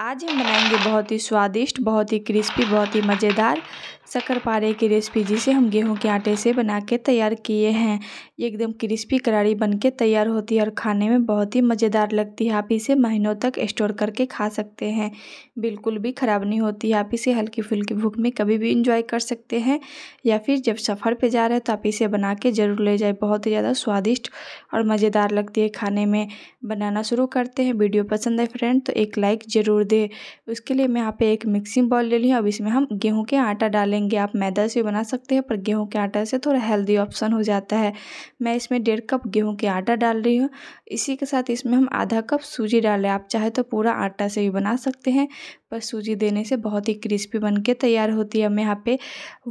आज हम बनाएंगे बहुत ही स्वादिष्ट बहुत ही क्रिस्पी बहुत ही मज़ेदार शकरपारे की रेसिपी जिसे हम गेहूं के आटे से बना के तैयार किए हैं ये एकदम क्रिस्पी करारी बन के तैयार होती है और खाने में बहुत ही मज़ेदार लगती है आप इसे महीनों तक स्टोर करके खा सकते हैं बिल्कुल भी ख़राब नहीं होती आप इसे हल्की फुल्की भूख में कभी भी इंजॉय कर सकते हैं या फिर जब सफ़र पर जा रहे हैं तो आप इसे बना के ज़रूर ले जाए बहुत ही ज़्यादा स्वादिष्ट और मज़ेदार लगती है खाने में बनाना शुरू करते हैं वीडियो पसंद है फ्रेंड तो एक लाइक ज़रूर दे उसके लिए मैं यहाँ पे एक मिक्सिंग बॉल ले ली अब इसमें हम गेहूँ के आटा डालेंगे आप मैदा से बना सकते हैं पर गेहूँ के आटा से थोड़ा हेल्दी ऑप्शन हो जाता है मैं इसमें डेढ़ कप गेहूँ के आटा डाल रही हूँ इसी के साथ इसमें हम आधा कप सूजी डालें आप चाहे तो पूरा आटा से भी बना सकते हैं पर सूजी देने से बहुत ही क्रिस्पी बन के तैयार होती है मैं यहाँ पे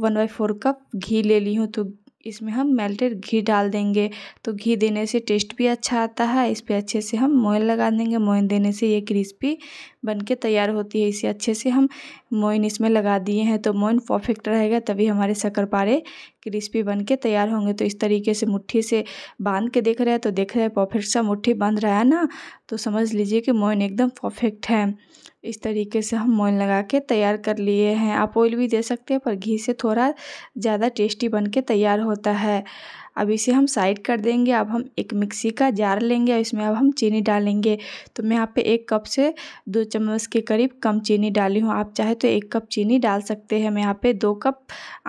वन बाई फोर कप घी ले ली हूँ तो इसमें हम मेल्टेड घी डाल देंगे तो घी देने से टेस्ट भी अच्छा आता है इस पर अच्छे से हम मोइन लगा देंगे मोइन देने से ये क्रिस्पी बन के तैयार होती है इसे अच्छे से हम मोइन इसमें लगा दिए हैं तो मोइन परफेक्ट रहेगा तभी हमारे शक्करपारे क्रिस्पी बन के तैयार होंगे तो इस तरीके से मुट्ठी से बांध के देख रहे हैं तो देख रहे हैं परफेक्ट सा मुट्ठी बंध रहा है ना तो समझ लीजिए कि मोइन एकदम परफेक्ट है इस तरीके से हम मोइन लगा के तैयार कर लिए हैं आप ऑयल भी दे सकते हैं पर घी से थोड़ा ज़्यादा टेस्टी बन के तैयार होता है अब इसे हम साइड कर देंगे अब हम एक मिक्सी का जार लेंगे और इसमें अब हम चीनी डालेंगे तो मैं यहाँ पे एक कप से दो चम्मच के करीब कम चीनी डाली हूँ आप चाहे तो एक कप चीनी डाल सकते हैं मैं यहाँ पे दो कप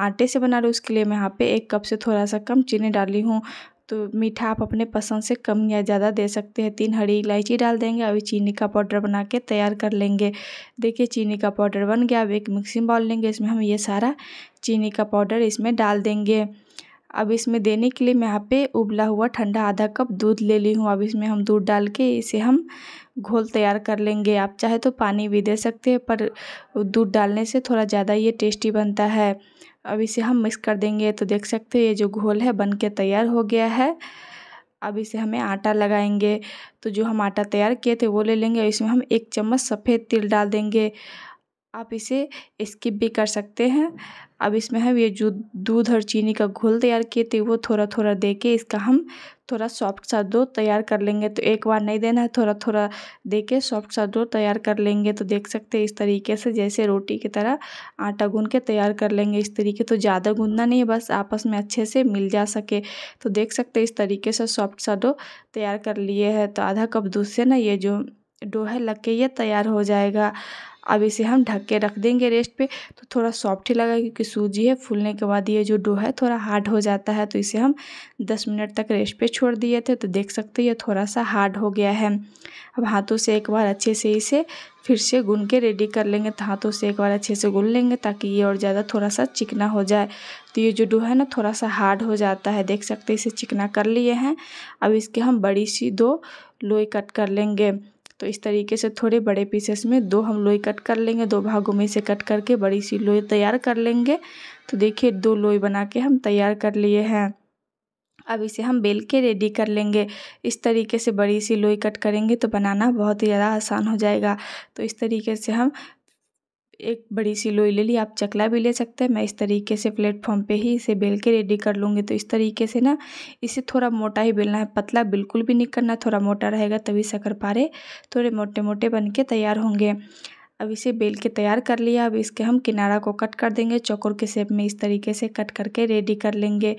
आटे से बना रही उसके लिए मैं यहाँ पे एक कप से थोड़ा सा कम चीनी डाली हूँ तो मीठा आप अपने पसंद से कम या ज़्यादा दे सकते हैं तीन हरी इलायची डाल देंगे अभी चीनी का पाउडर बना के तैयार कर लेंगे देखिए चीनी का पाउडर बन गया अब एक मिक्सिंग बाउल लेंगे इसमें हम ये सारा चीनी का पाउडर इसमें डाल देंगे अब इसमें देने के लिए मैं यहाँ पे उबला हुआ ठंडा आधा कप दूध ले ली हूँ अब इसमें हम दूध डाल के इसे हम घोल तैयार कर लेंगे आप चाहे तो पानी भी दे सकते हैं पर दूध डालने से थोड़ा ज़्यादा ये टेस्टी बनता है अब इसे हम मिक्स कर देंगे तो देख सकते हैं ये जो घोल है बन के तैयार हो गया है अब इसे हमें आटा लगाएंगे तो जो हम आटा तैयार किए थे वो ले लेंगे इसमें हम एक चम्मच सफ़ेद तिल डाल देंगे आप इसे स्किप भी कर सकते हैं अब इसमें हम ये जो दूध और चीनी का घोल तैयार किए थे वो थोड़ा थोड़ा दे के इसका हम थोड़ा सॉफ्ट सा दो तैयार कर लेंगे तो एक बार नहीं देना है थोड़ा थोड़ा दे के सॉफ्ट सा दो तैयार कर लेंगे तो देख सकते हैं इस तरीके से जैसे रोटी की तरह आटा गून के तैयार कर लेंगे इस तरीके तो ज़्यादा गूंदना नहीं है बस आपस में अच्छे से मिल जा सके तो देख सकते इस तरीके से सॉफ्ट सा दो तैयार कर लिए है तो आधा कप दूध से ना ये जो डो है लग के ये तैयार हो जाएगा अब इसे हम ढक के रख देंगे रेस्ट पे तो थोड़ा सॉफ्ट ही लगा क्योंकि सूजी है फूलने के बाद ये जो डो है थोड़ा हार्ड हो जाता है तो इसे हम दस मिनट तक रेस्ट पे छोड़ दिए थे तो देख सकते ये थोड़ा सा हार्ड हो गया है अब हाथों से एक बार अच्छे से इसे फिर से गुन के रेडी कर लेंगे तो हाथों से एक बार अच्छे से गुन लेंगे ताकि ये और ज़्यादा थोड़ा सा चिकना हो जाए तो ये जो डो है ना थोड़ा सा हार्ड हो जाता है देख सकते इसे चिकना कर लिए हैं अब इसके हम बड़ी सी दो लोई कट कर लेंगे तो इस तरीके से थोड़े बड़े पीसेस में दो हम लोई कट कर लेंगे दो भागों में से कट करके बड़ी सी लोई तैयार कर लेंगे तो देखिए दो लोई बना के हम तैयार कर लिए हैं अब इसे हम बेल के रेडी कर लेंगे इस तरीके से बड़ी सी लोई कट करेंगे तो बनाना बहुत ही ज़्यादा आसान हो जाएगा तो इस तरीके से हम एक बड़ी सी लोई ले ली आप चकला भी ले सकते हैं मैं इस तरीके से प्लेटफॉर्म पे ही इसे बेल के रेडी कर लूँगी तो इस तरीके से ना इसे थोड़ा मोटा ही बेलना है पतला बिल्कुल भी नहीं करना थोड़ा मोटा रहेगा तभी शकर पारे थोड़े मोटे मोटे बन के तैयार होंगे अब इसे बेल के तैयार कर लिया अब इसके हम किनारा को कट कर देंगे चकोर के शेप में इस तरीके से कट करके रेडी कर लेंगे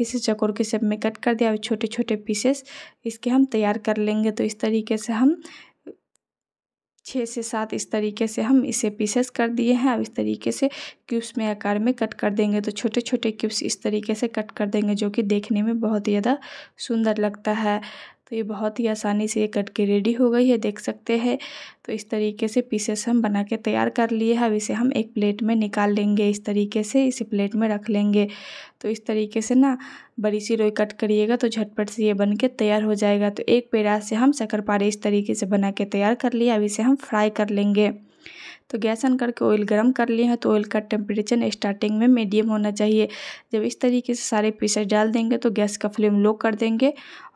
इसे चकोर के शेप में कट कर दिया अब छोटे छोटे पीसेस इसके हम तैयार कर लेंगे तो इस तरीके से हम छः से सात इस तरीके से हम इसे पीसेस कर दिए हैं अब इस तरीके से क्यूब्स में आकार में कट कर देंगे तो छोटे छोटे क्यूब्स इस तरीके से कट कर देंगे जो कि देखने में बहुत ही ज़्यादा सुंदर लगता है तो ये बहुत ही आसानी से ये कट के रेडी हो गई है देख सकते हैं तो इस तरीके से पीसेस हम बना के तैयार कर लिए हैं अब इसे हम एक प्लेट में निकाल लेंगे इस तरीके से इसे प्लेट में रख लेंगे तो इस तरीके से ना बड़ी सी रोई कट करिएगा तो झटपट से ये बन के तैयार हो जाएगा तो एक पेड़ा से हम शक्कर इस तरीके से बना के तैयार कर लिए अब इसे हम फ्राई कर लेंगे तो गैस ऑन करके ऑयल गर्म कर लिए हैं तो ऑयल का टेम्परेचर स्टार्टिंग में मीडियम होना चाहिए जब इस तरीके से सारे पीसेस डाल देंगे तो गैस का फ्लेम लो कर देंगे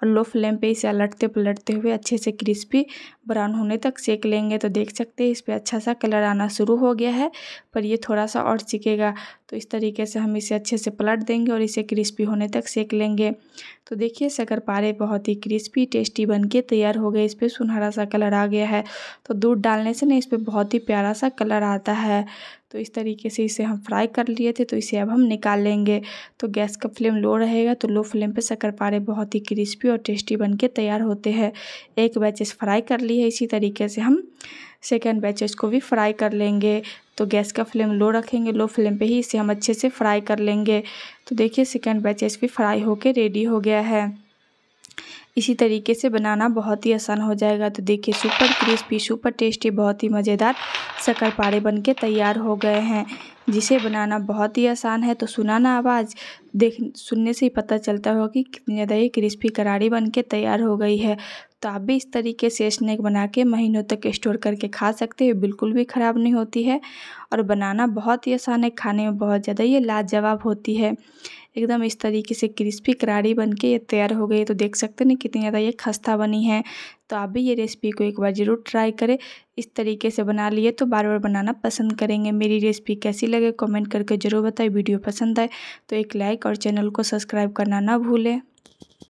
और लो फ्लेम पे इसे अलटते पलटते हुए अच्छे से क्रिस्पी ब्राउन होने तक सेक लेंगे तो देख सकते हैं इस पर अच्छा सा कलर आना शुरू हो गया है पर ये थोड़ा सा और सीखेगा तो इस तरीके से हम इसे अच्छे से पलट देंगे और इसे क्रिस्पी होने तक सेक लेंगे तो देखिए शकर पारे बहुत ही क्रिस्पी टेस्टी बनके तैयार हो गए इस पर सुनहरा सा कलर आ गया है तो दूध डालने से ना इस पर बहुत ही प्यारा सा सा कलर आता है तो इस तरीके से इसे हम फ्राई कर लिए थे तो इसे अब हम निकाल लेंगे तो गैस का फ्लेम लो रहेगा तो लो फ्लेम पे शकरपारे बहुत ही क्रिस्पी और टेस्टी बन के तैयार होते हैं एक बैचेस फ्राई कर ली है इसी तरीके से हम सेकेंड बैचेस को भी फ्राई कर लेंगे तो गैस का फ्लेम लो रखेंगे लो फ्लेम पर ही इसे हम अच्छे से फ्राई कर लेंगे तो देखिए सेकेंड बैचेस भी फ्राई होके रेडी हो गया है इसी तरीके से बनाना बहुत ही आसान हो जाएगा तो देखिए सुपर क्रिस्पी सुपर टेस्टी बहुत ही मज़ेदार बन बनके तैयार हो गए हैं जिसे बनाना बहुत ही आसान है तो सुनाना आवाज़ देख सुनने से ही पता चलता होगा कि कितनी ज़्यादा ये क्रिस्पी करारी बन के तैयार हो गई है तो आप भी इस तरीके से स्नैक बना के महीनों तक स्टोर करके खा सकते हो बिल्कुल भी ख़राब नहीं होती है और बनाना बहुत ही आसान है खाने में बहुत ज़्यादा ये लाजवाब होती है एकदम इस तरीके से क्रिस्पी करारी बन के ये तैयार हो गई तो देख सकते हैं कितनी ज़्यादा ये खस्ता बनी है तो आप भी ये रेसिपी को एक बार ज़रूर ट्राई करें इस तरीके से बना लिए तो बार बार बनाना पसंद करेंगे मेरी रेसिपी कैसी लगे कमेंट करके ज़रूर बताएं वीडियो पसंद आए तो एक लाइक और चैनल को सब्सक्राइब करना ना भूलें